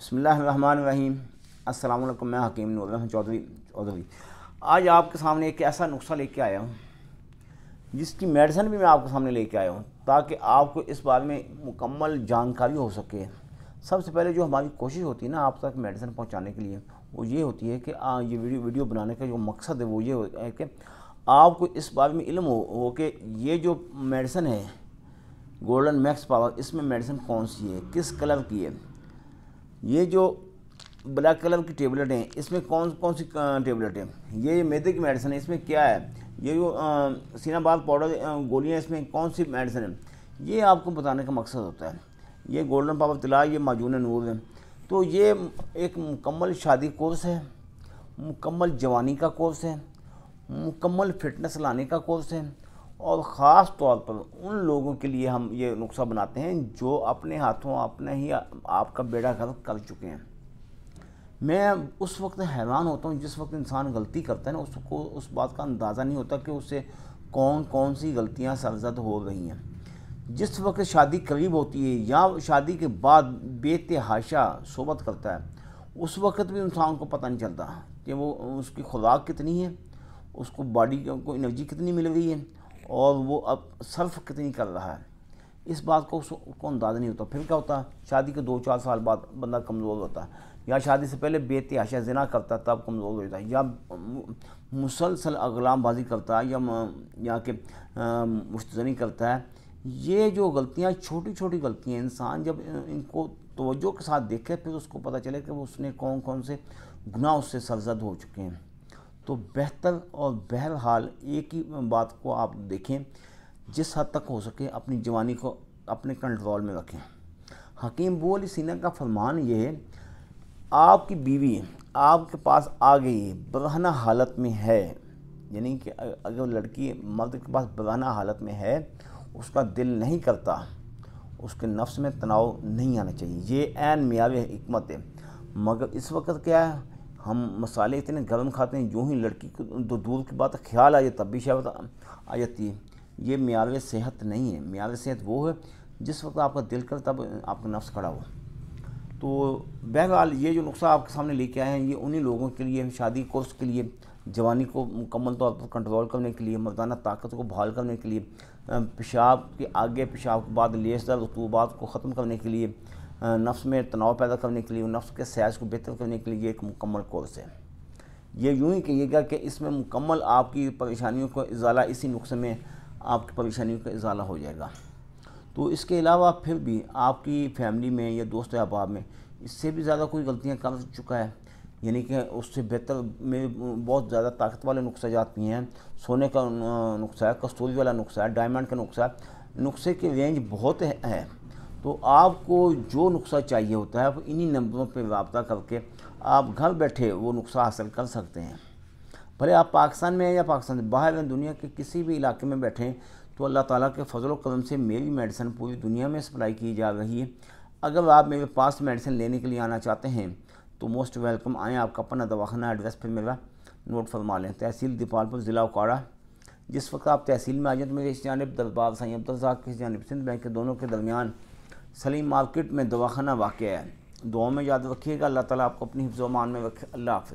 बसमीम असल मैं हकीम नूर चौधरी चौधरी आज आपके सामने एक ऐसा नुस्खा लेके आया हूँ जिसकी मेडिसन भी मैं आपके सामने लेके आया हूँ ताकि आपको इस बारे में मुकम्मल जानकारी हो सके सबसे पहले जो हमारी कोशिश होती है ना आप तक मेडिसन पहुँचाने के लिए वो ये होती है कि आ, ये वीडियो वीडियो बनाने का जो मकसद है वो ये है कि आपको इस बारे में इलम हो, हो कि ये जो मेडिसन है गोल्डन मैक्स पावर इसमें मेडिसन कौन सी है किस कलर की है ये जो ब्लैक कलर की टेबलेट हैं इसमें कौन कौन सी टेबलेट है ये मेदे की मेडिसिन है इसमें क्या है ये जो सीनाबाद पाउडर गोलियाँ इसमें कौन सी मेडिसिन है ये आपको बताने का मकसद होता है ये गोल्डन पावर तला ये माजून नूर है तो ये एक मुकम्मल शादी कोर्स है मुकम्मल जवानी का कोर्स है मुकम्मल फिटनेस लाने का कोर्स है और ख़ास तौर पर उन लोगों के लिए हम ये नुस्खा बनाते हैं जो अपने हाथों अपने ही आपका बेड़ा गर्क कर चुके हैं मैं उस वक्त हैरान होता हूँ जिस वक्त इंसान गलती करता है ना उसको उस बात का अंदाज़ा नहीं होता कि उससे कौन कौन सी गलतियाँ सरजद हो रही हैं जिस वक्त शादी करीब होती है या शादी के बाद बेतहाशा सोबत करता है उस वक्त भी इंसान को पता नहीं चलता कि वो उसकी खुराक कितनी है उसको बॉडी को एनर्जी कितनी मिल रही है और वो अब सर्फ कितनी कर रहा है इस बात को उसको अंदाज़ा नहीं होता फिर क्या होता है शादी के दो चार साल बाद बंदा कमज़ोर होता है या शादी से पहले बेतहाशा जना करता है तब कमज़ोर हो जाता है या मुसलसल अगलामबाजी करता है या या के मुश्तजनी करता है ये जो गलतियाँ छोटी छोटी गलतियाँ इंसान जब इनको तोज्जो के साथ देखे फिर उसको पता चले कि उसने कौन कौन से गुनाह उससे सरजद हो चुके हैं तो बेहतर और बहरहाल एक ही बात को आप देखें जिस हद तक हो सके अपनी जवानी को अपने कंट्रोल में रखें हकीम बू अली सीना का फरमान ये है आपकी बीवी आपके पास आ गई बरहना हालत में है यानी कि अगर लड़की मर्द के पास बरहना हालत में है उसका दिल नहीं करता उसके नफ्स में तनाव नहीं आना चाहिए ये एन मियाव हमत है मगर इस वक्त क्या है हम मसाले इतने गर्म खाते हैं यूँ ही लड़की को तो दूर की बात ख्याल आ जाता तब भी शायद आ जाती है ये मैार सेहत नहीं है मैार सेहत वो है जिस वक्त आपका दिल कर तब आपका नफ्स खड़ा हो तो बहरहाल ये जो नुस्खा आपके सामने लेके आए हैं ये उन्हीं लोगों के लिए शादी कोर्स के लिए जवानी को मुकम्मल तौर पर कंट्रोल करने के लिए मर्दाना ताकत को बहाल करने के लिए पेशाब के आगे पेशाब के बाद लेसदार रतूबात को ख़त्म करने के लिए नफ्स में तनाव पैदा करने के लिए नफ्स के सैज को बेहतर करने के लिए एक मुकम्मल कोर्स है ये यूँ ही कहिएगा कि इसमें मुकम्मल आपकी परेशानियों का इजाला इसी नुस्खे में आपकी परेशानियों का इजाला हो जाएगा तो इसके अलावा फिर भी आपकी फैमिली में या दोस्त अहबाब में इससे भी ज़्यादा कोई गलतियाँ कर चुका है यानी कि उससे बेहतर में बहुत ज़्यादा ताकत वाले नुकसाजात जाती हैं सोने का नुस्खा है कस्तूरी वाला नुस्खा है डायमंड का नुस्खा है नुस्खे की रेंज बहुत है तो आपको जो नुस्खा चाहिए होता है इन्हीं नंबरों पर रबता करके आप घर बैठे वो नुस्खा हासिल कर सकते हैं भले आप पाकिस्तान में हैं या पाकिस्तान से बाहर हैं दुनिया के किसी भी इलाके में बैठें तो अल्लाह ताला के फजल कदम से मेरी मेडिसिन पूरी दुनिया में सप्लाई की जा रही है अगर आप मेरे पास मेडिसिन लेने के लिए आना चाहते हैं तो मोस्ट वेलकम आएँ आपका अपना दवाखाना एड्रेस फिर मेरा नोट फरमा लें तहसील दीपालपुर ज़िला उकाड़ा जिस वक्त आप तहसील में आ जाए तो मेरे इस जानब दरबार साई अब्दुल के इस जानब सिंध बैंक के दोनों के दरमियान सलीम मार्केट में दवाखाना वाक़ है दुआ में याद रखिएगा अल्लाह ताला आपको अपनी हिफ्ज़ मान में रखे अल्लाह हाफ़